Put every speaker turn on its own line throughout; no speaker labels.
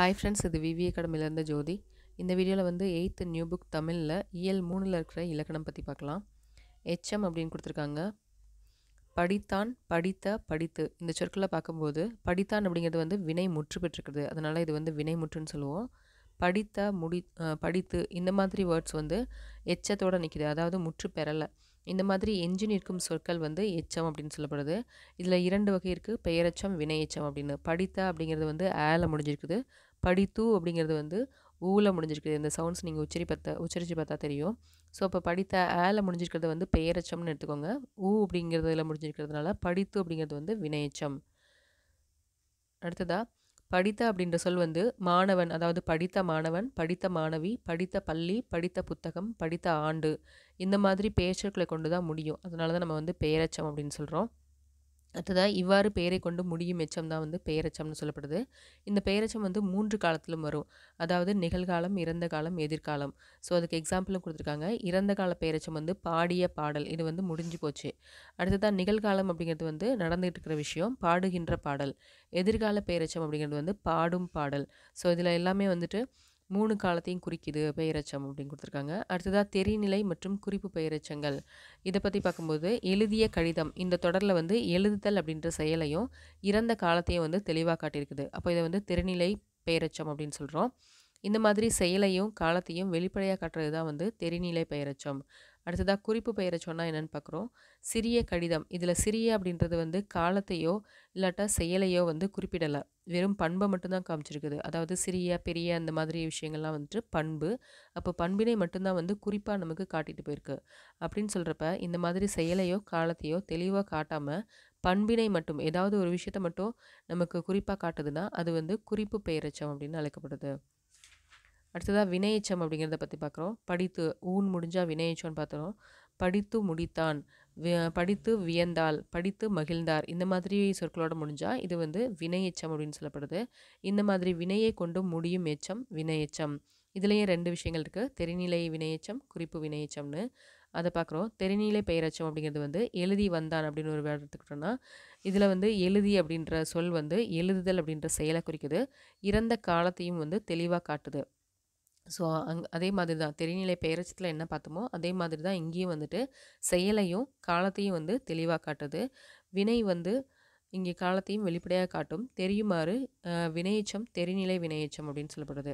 hi friends இது விவி அகாடமிலேருந்து ஜோதி இந்த வீடியோவில் வந்து எயித்து நியூ புக் தமிழில் இயல் மூணில் இருக்கிற இலக்கணம் பற்றி பார்க்கலாம் ஹெச்எம் அப்படின்னு கொடுத்துருக்காங்க படித்தான் படித்த படித்து இந்த சொற்களை பார்க்கும்போது படித்தான் அப்படிங்கிறது வந்து வினை முற்று பெற்றிருக்குது அதனால் இது வந்து வினை முற்றுன்னு சொல்லுவோம் படித்த முடி படித்து இந்த மாதிரி வேர்ட்ஸ் வந்து எச்சத்தோடு நிற்கிது அதாவது முற்று பெறலை இந்த மாதிரி எஞ்சி நிற்கும் சொற்கள் வந்து எச்சம் அப்படின்னு சொல்லப்படுது இதில் இரண்டு வகை இருக்குது பெயரச்சம் வினையச்சம் அப்படின்னு படித்த அப்படிங்கிறது வந்து ஆலை முடிஞ்சிருக்குது படித்து அப்படிங்கிறது வந்து ஊவில் முடிஞ்சிருக்குது இந்த சவுண்ட்ஸ் நீங்கள் உச்சரி பார்த்தா உச்சரித்து பார்த்தா தெரியும் ஸோ அப்போ படித்த ஆல முடிஞ்சிருக்கிறது வந்து பெயரச்சம்னு எடுத்துக்கோங்க ஊ அப்படிங்கிறதுல முடிஞ்சிருக்கிறதுனால படித்து அப்படிங்கிறது வந்து வினையச்சம் அடுத்ததாக படித்த அப்படின்ற சொல் வந்து மாணவன் அதாவது படித்த மாணவன் படித்த மாணவி படித்த பள்ளி படித்த புத்தகம் படித்த ஆண்டு இந்த மாதிரி பேச்சர்களை கொண்டு தான் முடியும் அதனால தான் நம்ம வந்து பெயரச்சம் அப்படின்னு சொல்கிறோம் அடுத்ததாக இவ்வாறு பெயரை கொண்டு முடியும் எச்சம் தான் வந்து பெயரச்சம்னு சொல்லப்படுது இந்த பெயரச்சம் வந்து மூன்று காலத்திலும் வரும் அதாவது நிகழ்காலம் இறந்த காலம் எதிர்காலம் ஸோ அதுக்கு எக்ஸாம்பிளும் கொடுத்துருக்காங்க இறந்த கால பெயரச்சம் வந்து பாடிய பாடல் இது வந்து முடிஞ்சு போச்சு அடுத்ததாக நிகழ்காலம் அப்படிங்கிறது வந்து நடந்துகிட்டு இருக்கிற விஷயம் பாடுகின்ற பாடல் எதிர்கால பெயரச்சம் அப்படிங்கிறது வந்து பாடும் பாடல் ஸோ இதில் எல்லாமே வந்துட்டு மூணு காலத்தையும் குறிக்குது பெயரச்சம் அப்படின்னு கொடுத்துருக்காங்க அடுத்ததாக தெரிநிலை மற்றும் குறிப்பு பெயரச்சங்கள் இதை பற்றி பார்க்கும்போது எழுதிய கடிதம் இந்த தொடரில் வந்து எழுதுதல் அப்படின்ற செயலையும் இறந்த காலத்தையும் வந்து தெளிவாக காட்டியிருக்குது அப்போ இதை வந்து தெரிநிலை பெயரச்சம் அப்படின்னு சொல்கிறோம் இந்த மாதிரி செயலையும் காலத்தையும் வெளிப்படையாக காட்டுறது தான் வந்து தெரிநிலை பெயரச்சம் அடுத்ததாக குறிப்பு பெயரை சொன்னால் என்னென்னு பார்க்குறோம் சிறிய கடிதம் இதில் சிறிய அப்படின்றது வந்து காலத்தையோ இல்லாட்டா செயலையோ வந்து குறிப்பிடலை வெறும் பண்பை மட்டும்தான் காமிச்சிருக்குது அதாவது சிறிய பெரிய அந்த மாதிரி விஷயங்கள்லாம் வந்துட்டு பண்பு அப்போ பண்பினை மட்டும்தான் வந்து குறிப்பாக நமக்கு காட்டிகிட்டு போயிருக்கு அப்படின்னு சொல்கிறப்ப இந்த மாதிரி செயலையோ காலத்தையோ தெளிவாக காட்டாமல் பண்பினை மட்டும் ஏதாவது ஒரு விஷயத்தை மட்டும் நமக்கு குறிப்பாக காட்டுதுன்னா அது வந்து குறிப்பு பெயரச்சம் அப்படின்னு அழைக்கப்படுது அடுத்ததாக வினையச்சம் அப்படிங்கிறத பற்றி பார்க்குறோம் படித்து ஊன் முடிஞ்சால் வினையச்சம்னு பார்த்துறோம் படித்து முடித்தான் படித்து வியந்தாள் படித்து மகிழ்ந்தார் இந்த மாதிரி சொற்களோட முடிஞ்சால் இது வந்து வினையச்சம் அப்படின்னு சொல்லப்படுது இந்த மாதிரி வினையை கொண்டு முடியும் எச்சம் வினையச்சம் இதுலேயே ரெண்டு விஷயங்கள் இருக்குது தெரிநிலை வினையச்சம் குறிப்பு வினையச்சம்னு அதை பார்க்குறோம் தெரிநிலை பெயரச்சம் அப்படிங்கிறது வந்து எழுதி வந்தான் அப்படின்னு ஒரு வேர்டு எடுத்துக்கிட்டோம்னா இதில் வந்து எழுதி அப்படின்ற சொல் வந்து எழுதுதல் அப்படின்ற செயலை குறிக்குது இறந்த காலத்தையும் வந்து தெளிவாக காட்டுது ஸோ அங் அதே மாதிரி தான் தெரிநிலை பெயரச்சத்தில் என்ன பார்த்தோமோ அதே மாதிரி தான் இங்கேயும் வந்துட்டு செயலையும் காலத்தையும் வந்து தெளிவாக காட்டுது வினை வந்து இங்கே காலத்தையும் வெளிப்படையாக காட்டும் தெரியுமாறு வினையச்சம் தெரிநிலை வினையச்சம் அப்படின்னு சொல்லப்படுது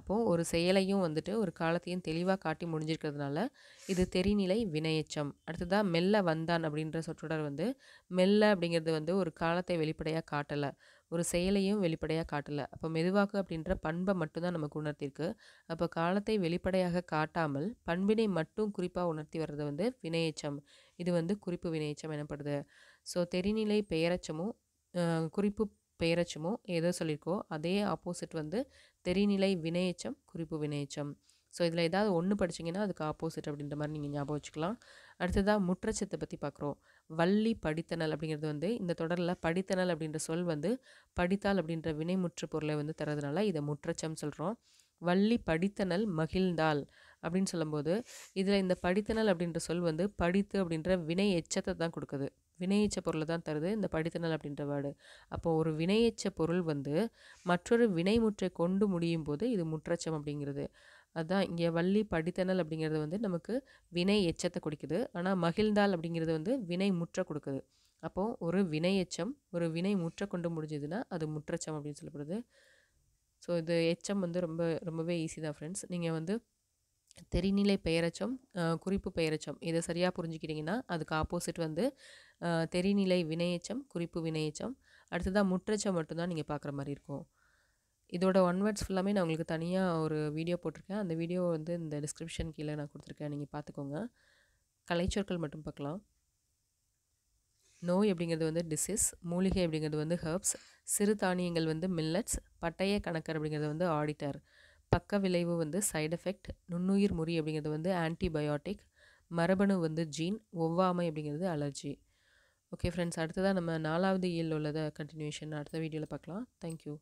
அப்போது ஒரு செயலையும் வந்துட்டு ஒரு காலத்தையும் தெளிவாக காட்டி முடிஞ்சிருக்கிறதுனால இது தெரிநிலை வினையச்சம் அடுத்ததாக மெல்ல வந்தான் அப்படின்ற சொற்றொடர் வந்து மெல்ல அப்படிங்கிறது வந்து ஒரு காலத்தை வெளிப்படையாக காட்டலை ஒரு செயலையும் வெளிப்படையாக காட்டலை அப்போ மெதுவாக்கு அப்படின்ற பண்பை மட்டும்தான் நமக்கு உணர்த்திருக்கு அப்போ காலத்தை வெளிப்படையாக காட்டாமல் பண்பினை மட்டும் குறிப்பாக உணர்த்தி வர்றது வந்து வினையச்சம் இது வந்து குறிப்பு வினையச்சம் எனப்படுது ஸோ தெரிநிலை பெயரச்சமும் குறிப்பு பெயரச்சமோ ஏதோ சொல்லியிருக்கோ அதே ஆப்போசிட் வந்து தெரிநிலை வினையச்சம் குறிப்பு வினையச்சம் ஸோ இதில் ஏதாவது ஒன்று படிச்சிங்கன்னா அதுக்கு ஆப்போசிட் அப்படின்ற மாதிரி நீங்கள் ஞாபகம் வச்சுக்கலாம் அடுத்ததாக முற்றச்சத்தை பற்றி பார்க்குறோம் வள்ளி படித்தனல் அப்படிங்கிறது வந்து இந்த தொடரில் படித்தனல் அப்படின்ற சொல் வந்து படித்தால் அப்படின்ற வினைமுற்று பொருளை வந்து தரதுனால இதை முற்றச்சம் சொல்கிறோம் வள்ளி படித்தனல் மகிழ்ந்தாள் அப்படின்னு சொல்லும்போது இதில் இந்த படித்தனல் அப்படின்ற சொல் வந்து படித்து அப்படின்ற வினை எச்சத்தை தான் கொடுக்குது வினையச்ச பொருளை தான் தருது இந்த படித்தனல் அப்படின்ற வேர்டு அப்போது ஒரு வினையச்ச பொருள் வந்து மற்றொரு வினைமுற்றை கொண்டு முடியும் போது இது முற்றச்சம் அப்படிங்கிறது அதுதான் இங்கே வள்ளி படித்தனல் அப்படிங்கிறது வந்து நமக்கு வினை எச்சத்தை கொடுக்குது ஆனால் மகிழ்ந்தால் அப்படிங்கிறது வந்து வினை முற்ற கொடுக்குது அப்போது ஒரு வினை எச்சம் ஒரு வினை முற்ற கொண்டு முடிஞ்சதுன்னா அது முற்றச்சம் அப்படின்னு சொல்லப்படுது ஸோ இது எச்சம் வந்து ரொம்ப ரொம்பவே ஈஸி தான் ஃப்ரெண்ட்ஸ் நீங்கள் வந்து தெரிநிலை பெயரச்சம் குறிப்பு பெயரச்சம் இதை சரியாக புரிஞ்சுக்கிட்டிங்கன்னா அதுக்கு ஆப்போசிட் வந்து தெரிநிலை வினையச்சம் குறிப்பு வினையச்சம் அடுத்ததாக முற்றச்சம் மட்டும்தான் நீங்கள் பார்க்குற மாதிரி இருக்கும் இதோட ஒன் வேர்ட்ஸ் ஃபுல்லாமே நான் உங்களுக்கு தனியாக ஒரு வீடியோ போட்டிருக்கேன் அந்த வீடியோ வந்து இந்த டிஸ்கிரிப்ஷன் கீழே நான் கொடுத்துருக்கேன் நீங்கள் பார்த்துக்கோங்க கலைச்சொற்கள் மட்டும் பார்க்கலாம் நோய் அப்படிங்கிறது வந்து டிசீஸ் மூலிகை அப்படிங்கிறது வந்து ஹர்ப்ஸ் சிறு தானியங்கள் வந்து மில்லட்ஸ் பட்டய கணக்கர் அப்படிங்கிறது வந்து ஆடிட்டர் பக்க விளைவு வந்து சைடு எஃபெக்ட் நுண்ணுயிர் முறி அப்படிங்கிறது வந்து ஆன்டிபயோட்டிக் மரபணு வந்து ஜீன் ஒவ்வாமை அப்படிங்கிறது அலர்ஜி ஓகே ஃப்ரெண்ட்ஸ் அடுத்ததாக நம்ம நாலாவது இயல் உள்ளதை கண்டினியூஷன் அடுத்த வீடியோவில் பார்க்கலாம் தேங்க்யூ